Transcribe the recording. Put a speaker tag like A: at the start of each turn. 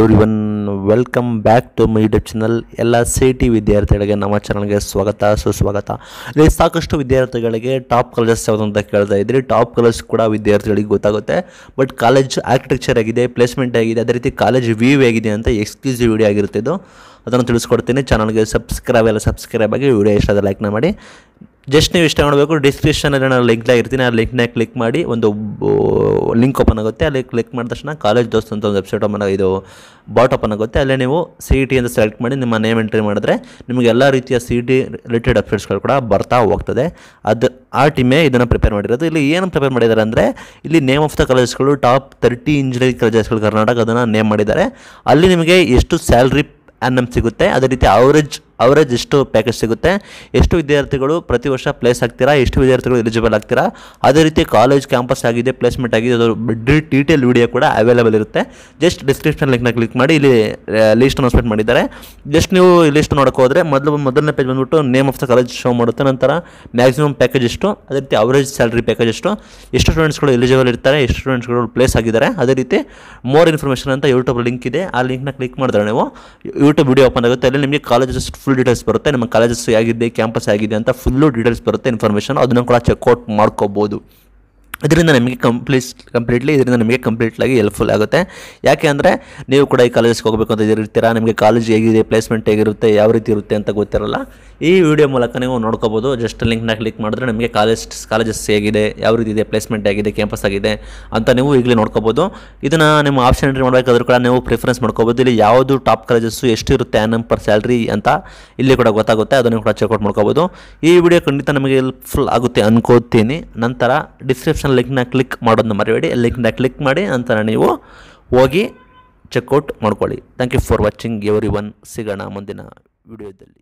A: every everyone welcome back to my YouTube channel ಎಲ್ಲ C T ವಿದ್ಯಾರ್ಥಿಗಳಿಗೆ ನಮ್ಮ ಚಾನಲ್ಗೆ ಸ್ವಾಗತ ಸುಸ್ವಾಗತ ಇಲ್ಲಿ ಸಾಕಷ್ಟು ವಿದ್ಯಾರ್ಥಿಗಳಿಗೆ ಟಾಪ್ ಕಾಲೇಜಸ್ ಯಾವುದು ಅಂತ ಕೇಳ್ತಾ ಇದ್ರಿ ಟಾಪ್ ಕಾಲೇಜ್ ಕೂಡ ವಿದ್ಯಾರ್ಥಿಗಳಿಗೆ ಗೊತ್ತಾಗುತ್ತೆ ಬಟ್ ಕಾಲೇಜ್ ಆರ್ಕಿಟೆಕ್ಚರ್ ಆಗಿದೆ ಪ್ಲೇಸ್ಮೆಂಟ್ ಆಗಿದೆ ಅದೇ ರೀತಿ ಕಾಲೇಜ್ ವ್ಯೂ ಆಗಿದೆ ಅಂತ ಎಕ್ಸ್ಕ್ಲೂಸಿವ್ ವಿಡಿಯೋ ಆಗಿರುತ್ತೆ ಇದು ಅದನ್ನು ತಿಳಿಸ್ಕೊಡ್ತೀನಿ ಚಾನಲ್ಗೆ ಸಬ್ಸ್ಕ್ರೈಬ್ ಎಲ್ಲ ಸಬ್ಸ್ಕ್ರೈಬ್ ಆಗಿ ವಿಡಿಯೋ ಇಷ್ಟ ಲೈಕ್ನ ಮಾಡಿ ಜಸ್ಟ್ ನೀವು ಇಷ್ಟ ಮಾಡಬೇಕು ಡಿಸ್ಕ್ರಿಪ್ಷನಲ್ಲಿ ನಾನು ಲಿಂಕ್ನಾಗ ಇರ್ತೀನಿ ಆ ಲಿಂಕ್ನಾಗ ಕ್ಲಿಕ್ ಮಾಡಿ ಒಂದು ಲಿಂಕ್ ಓಪನ್ ಆಗುತ್ತೆ ಅಲ್ಲಿ ಕ್ಲಿಕ್ ಮಾಡಿದ ತಕ್ಷಣ ಕಾಲೇಜ್ ದೋಸ್ತ್ ಅಂತ ಒಂದು ವೆಬ್ಸೈಟ್ ಓಪನ್ ಇದು ಬಾಟ್ ಓಪನ್ ಆಗುತ್ತೆ ಅಲ್ಲೇ ನೀವು ಸಿ ಟಿ ಅಂತ ಸೆಲೆಕ್ಟ್ ಮಾಡಿ ನಿಮ್ಮ ನೇಮ್ ಎಂಟ್ರಿ ಮಾಡಿದ್ರೆ ನಿಮಗೆ ಎಲ್ಲ ರೀತಿಯ ಸಿ ಟಿ ರಿಲೇಟೆಡ್ ಅಪ್ಡೇಟ್ಸ್ಗಳು ಕೂಡ ಬರ್ತಾ ಹೋಗ್ತದೆ ಅದು ಆ ಟೀಮೇ ಇದನ್ನು ಪ್ರಿಪೇರ್ ಮಾಡಿರೋದು ಇಲ್ಲಿ ಏನು ಪ್ರಿಪೇರ್ ಮಾಡಿದ್ದಾರೆ ಅಂದರೆ ಇಲ್ಲಿ ನೇಮ್ ಆಫ್ ದ ಕಾಲೇಜ್ಗಳು ಟಾಪ್ ತರ್ಟಿ ಇಂಜಿನಿಯರಿಂಗ್ ಕಾಲೇಜಸ್ಗಳು ಕರ್ನಾಟಕ ಅದನ್ನು ನೇಮ್ ಮಾಡಿದ್ದಾರೆ ಅಲ್ಲಿ ನಿಮಗೆ ಎಷ್ಟು ಸ್ಯಾಲ್ರಿ ಆ್ಯನ್ ಸಿಗುತ್ತೆ ಅದೇ ರೀತಿ ಅವರೇಜ್ ಅವರೇಜ್ ಎಷ್ಟು ಪ್ಯಾಕೇಜ್ ಸಿಗುತ್ತೆ ಎಷ್ಟು ವಿದ್ಯಾರ್ಥಿಗಳು ಪ್ರತಿ ವರ್ಷ ಪ್ಲೇಸ್ ಆಗ್ತೀರಾ ಎಷ್ಟು ವಿದ್ಯಾರ್ಥಿಗಳು ಎಲಿಜಿಬಲ್ ಆಗ್ತೀರಾ ಅದೇ ರೀತಿ ಕಾಲೇಜ್ ಕ್ಯಾಂಪಸ್ ಆಗಿದೆ ಪ್ಲೇಸ್ಮೆಂಟ್ ಆಗಿದೆ ಅದರ ಡೀಟೇಲ್ ವಿಡಿಯೋ ಕೂಡ ಅವೈಲೇಬಲ್ ಇರುತ್ತೆ ಜಸ್ಟ್ ಡಿಸ್ಕ್ರಿಪ್ಷನ್ ಲಿಂಕ್ನ ಕ್ಲಿಕ್ ಮಾಡಿ ಇಲ್ಲಿ ಲೀಸ್ಟ್ ಅನೌನ್ಸ್ಮೆಂಟ್ ಮಾಡಿದ್ದಾರೆ ಜಸ್ಟ್ ನೀವು ಲಿಸ್ಟ್ ನೋಡಕ್ಕೆ ಹೋದರೆ ಮೊದಲು ಮೊದಲನೇ ಪೇಜ್ ಬಂದ್ಬಿಟ್ಟು name of the college show ಮಾಡುತ್ತೆ ನಂತರ ಮ್ಯಾಕ್ಸಿಮಮ್ ಪ್ಯಾಕೇಜ್ ಎಷ್ಟು ಅದೇ ರೀತಿ ಅವರೇಜ್ ಸ್ಯಾಲ್ರಿ ಪ್ಯಾಕೇಜ್ ಎಷ್ಟು ಎಷ್ಟು ಸ್ಟೂಡೆಂಟ್ಸ್ಗಳು ಎಲಿಜಿಬಲ್ ಇರ್ತಾರೆ ಎಷ್ಟು ಸ್ಟೂಡೆಂಟ್ಸ್ಗಳು ಪ್ಲೇಸ್ ಆಗಿದ್ದಾರೆ ಅದೇ ರೀತಿ ಮೋರ್ ಇನ್ಫಾರ್ಮೇಷನ್ ಅಂತ ಯೂಟ್ಯೂಬ್ ಲಿಂಕ್ ಇದೆ ಆ ಲಿಂಕ್ನ ಕ್ಲಿಕ್ ಮಾಡಿದ್ರೆ ನೀವು ಯೂಟ್ಯೂಬ್ ವಿಡಿಯೋ ಓಪನ್ ಆಗುತ್ತೆ ಅಲ್ಲಿ ನಿಮಗೆ ಕಾಲೇಜಸ್ ಫುಲ್ ಡೀಟೇಲ್ಸ್ ಬರುತ್ತೆ ನಮ್ಮ ಕಾಲೇಜಸ್ ಆಗಿದೆ ಕ್ಯಾಂಪಸ್ ಆಗಿದೆ ಅಂತ ಫುಲ್ಲು ಡೀಟೇಲ್ಸ್ ಬರುತ್ತೆ ಇನ್ಫಾರ್ಮೇಷನ್ ಅದನ್ನು ಕೂಡ ಚೆಕ್ಔಟ್ ಮಾಡ್ಕೋಬೋದು ಇದರಿಂದ ನಮಗೆ ಕಂಪ್ಲೀಟ್ ಕಂಪ್ಲೀಟ್ಲಿ ಇದರಿಂದ ನಿಮಗೆ ಕಂಪ್ಲೀಟ್ಲಾಗಿ ಹೆಲ್ಪ್ಫುಲ್ ಆಗುತ್ತೆ ಯಾಕೆ ಅಂದರೆ ನೀವು ಕೂಡ ಈ ಕಾಲೇಜಿಗೆ ಹೋಗಬೇಕು ಅಂತ ಇದಿರ್ತೀರಾ ನಿಮಗೆ ಕಾಲೇಜ್ ಹೇಗಿದೆ ಪ್ಲೇಸ್ಮೆಂಟ್ ಹೇಗಿರುತ್ತೆ ಯಾವ ರೀತಿ ಇರುತ್ತೆ ಅಂತ ಗೊತ್ತಿರಲ್ಲ ಈ ವಿಡಿಯೋ ಮೂಲಕ ನೀವು ನೋಡ್ಕೋಬೋದು ಜಸ್ಟ್ ಲಿಂಕ್ನ ಕ್ಲಿಕ್ ಮಾಡಿದ್ರೆ ನಿಮಗೆ ಕಾಲೇಜ್ ಕಾಲೇಜಸ್ ಹೇಗಿದೆ ಯಾವ ರೀತಿ ಇದೆ ಪ್ಲೇಸ್ಮೆಂಟ್ ಆಗಿದೆ ಕ್ಯಾಂಪಸ್ ಆಗಿದೆ ಅಂತ ನೀವು ಈಗಲೇ ನೋಡ್ಕೋಬೋದು ಇದನ್ನು ನಿಮ್ಮ ಆಪ್ಷನ್ ಎಂಟ್ರಿ ಮಾಡಬೇಕಾದ್ರೂ ಕೂಡ ನೀವು ಪ್ರಿಫರೆನ್ಸ್ ಮಾಡ್ಕೋಬೋದು ಇಲ್ಲಿ ಯಾವುದು ಟಾಪ್ ಕಾಲೇಜಸ್ಸು ಇರುತ್ತೆ ಆ್ಯನ್ ಪರ್ ಸ್ಯಾಲ್ರಿ ಅಂತ ಇಲ್ಲಿ ಕೂಡ ಗೊತ್ತಾಗುತ್ತೆ ಅದನ್ನು ಕೂಡ ಚೆಕ್ಔಟ್ ಮಾಡ್ಕೋಬೋದು ಈ ವಿಡಿಯೋ ಖಂಡಿತ ನಮಗೆ ಹೆಲ್ಪ್ಫುಲ್ ಆಗುತ್ತೆ ಅನ್ಕೋತೀನಿ ನಂತರ ಡಿಸ್ಕ್ರಿಪ್ಷನ್ ಡಿಸ್ಕ್ರಿಪ್ಷನ್ ಲಿಂಕ್ನ ಕ್ಲಿಕ್ ಮಾಡೋದನ್ನ ಮರಬೇಡಿ ಲಿಂಕ್ನ ಕ್ಲಿಕ್ ಮಾಡಿ ನಂತರ ನೀವು ಹೋಗಿ ಚೆಕ್ಔಟ್ ಮಾಡ್ಕೊಳ್ಳಿ thank you for watching everyone ಸಿಗೋಣ ಮುಂದಿನ ವಿಡಿಯೋದಲ್ಲಿ